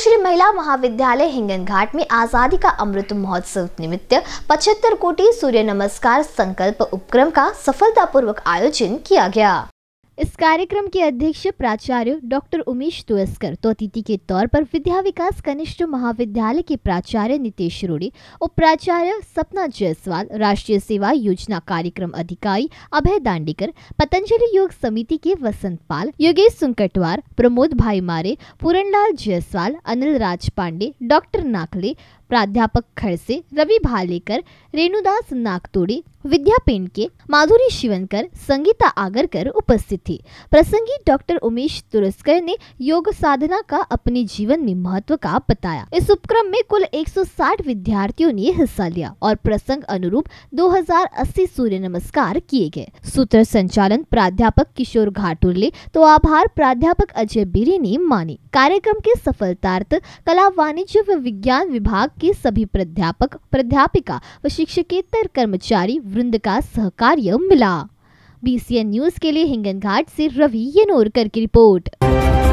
श्री महिला महाविद्यालय हिंगन घाट में आज़ादी का अमृत महोत्सव निमित्त पचहत्तर कोटि सूर्य नमस्कार संकल्प उपक्रम का सफलतापूर्वक आयोजन किया गया इस कार्यक्रम के अध्यक्ष प्राचार्य डॉक्टर उमेश तुअस्कर तो अतिथि के तौर पर विद्या विकास कनिष्ठ महाविद्यालय के प्राचार्य नितेश रोड़े और प्राचार्य सपना जायसवाल राष्ट्रीय सेवा योजना कार्यक्रम अधिकारी अभय दांडीकर पतंजलि योग समिति के वसंत पाल योगेश सुंकटवार प्रमोद भाई मारे पूरनलाल जायसवाल अनिल राज पांडे डॉक्टर नाकले प्राध्यापक खड़से रवि भालेकर रेणुदास नागतोड़े विद्यापीठ के माधुरी शिवनकर संगीता आगरकर उपस्थित थी प्रसंगी डॉक्टर उमेश तुरस्कर ने योग साधना का अपने जीवन में महत्व का बताया इस उपक्रम में कुल 160 विद्यार्थियों ने हिस्सा लिया और प्रसंग अनुरूप 2080 सूर्य नमस्कार किए गए सूत्र संचालन प्राध्यापक किशोर घाटुरले तो आभार प्राध्यापक अजय बिरे ने माने कार्यक्रम के सफलतार्थ कला वाणिज्य व विज्ञान विभाग के सभी प्राध्यापक प्राध्यापिका व शिक्षकेतर कर्मचारी वृंद का सहकार्य मिला बीसीएन न्यूज के लिए हिंगन घाट से रवि यनोरकर की रिपोर्ट